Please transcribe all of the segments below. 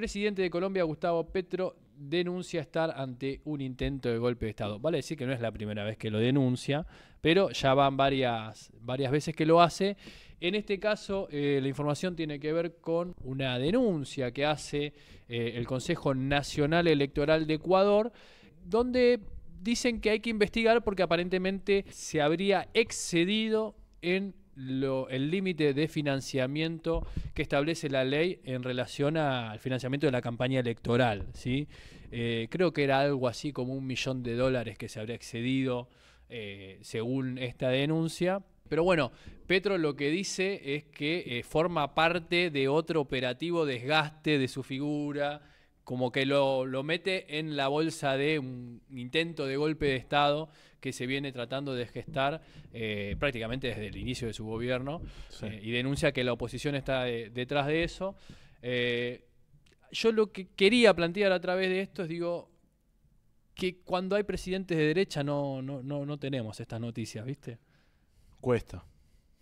Presidente de Colombia, Gustavo Petro, denuncia estar ante un intento de golpe de Estado. Vale decir que no es la primera vez que lo denuncia, pero ya van varias, varias veces que lo hace. En este caso, eh, la información tiene que ver con una denuncia que hace eh, el Consejo Nacional Electoral de Ecuador, donde dicen que hay que investigar porque aparentemente se habría excedido en el límite de financiamiento que establece la ley en relación al financiamiento de la campaña electoral. ¿sí? Eh, creo que era algo así como un millón de dólares que se habría excedido eh, según esta denuncia. Pero bueno, Petro lo que dice es que eh, forma parte de otro operativo desgaste de su figura como que lo, mete en la bolsa de un intento de golpe de Estado que se viene tratando de gestar eh, prácticamente desde el inicio de su gobierno eh, y denuncia que la oposición está detrás de eso. Eh, yo lo que quería plantear a través de esto es, digo, que cuando hay presidentes de derecha no, no, no tenemos estas noticias, ¿viste? Cuesta.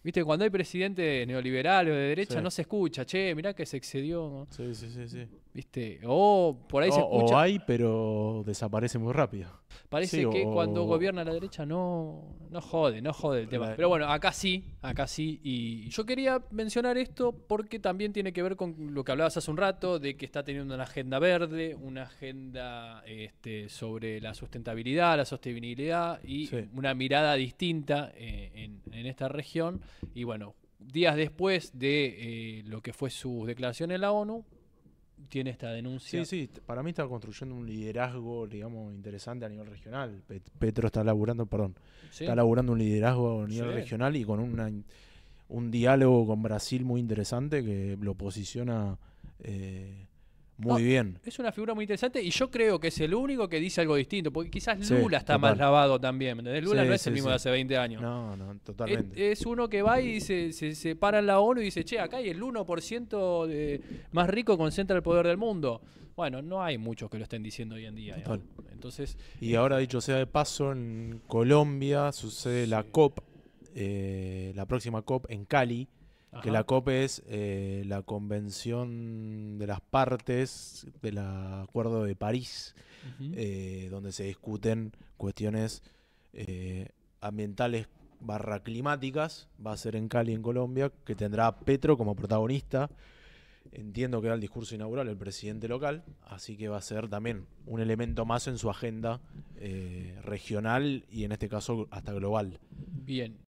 Viste, cuando hay presidente neoliberal o de derecha, no se escucha, che, mirá que se excedió. Sí, sí, sí, Viste, o por ahí se escucha. O hay, pero desaparece muy rápido. Parece que cuando gobierna la derecha no, no jode, no jode el tema. Pero bueno, acá sí, acá sí. Y yo quería mencionar esto porque también tiene que ver con lo que hablabas hace un rato, de que está teniendo una agenda verde, una agenda este, sobre la sustentabilidad, la sostenibilidad y una mirada distinta eh, en esta región. Y bueno, días después de eh, lo que fue su declaración en la ONU, tiene esta denuncia. Sí, sí, para mí está construyendo un liderazgo, digamos, interesante a nivel regional. Petro está laburando, perdón, está laburando un liderazgo a nivel regional y con un diálogo con Brasil muy interesante que lo posiciona eh, muy bien. Es una figura muy interesante y yo creo que es el único que dice algo distinto, porque quizás Lula está más lavado también. Lula no es el mismo de hace 20 años. No, no, totalmente. Es, uno que va y se, se, para en la ONU y dice, che, acá hay el 1% de, más rico concentra el poder del mundo. Bueno, no hay muchos que lo estén diciendo hoy en día. Entonces, y eh, ahora, dicho sea de paso, en Colombia sucede la COP, eh, la próxima COP en Cali que la COPE es eh, la Convención de las Partes del Acuerdo de París, eh, donde se discuten cuestiones eh, ambientales barra climáticas, va a ser en Cali, en Colombia, que tendrá Petro como protagonista. Entiendo que era el discurso inaugural el presidente local, así que va a ser también un elemento más en su agenda regional y en este caso hasta global. Bien,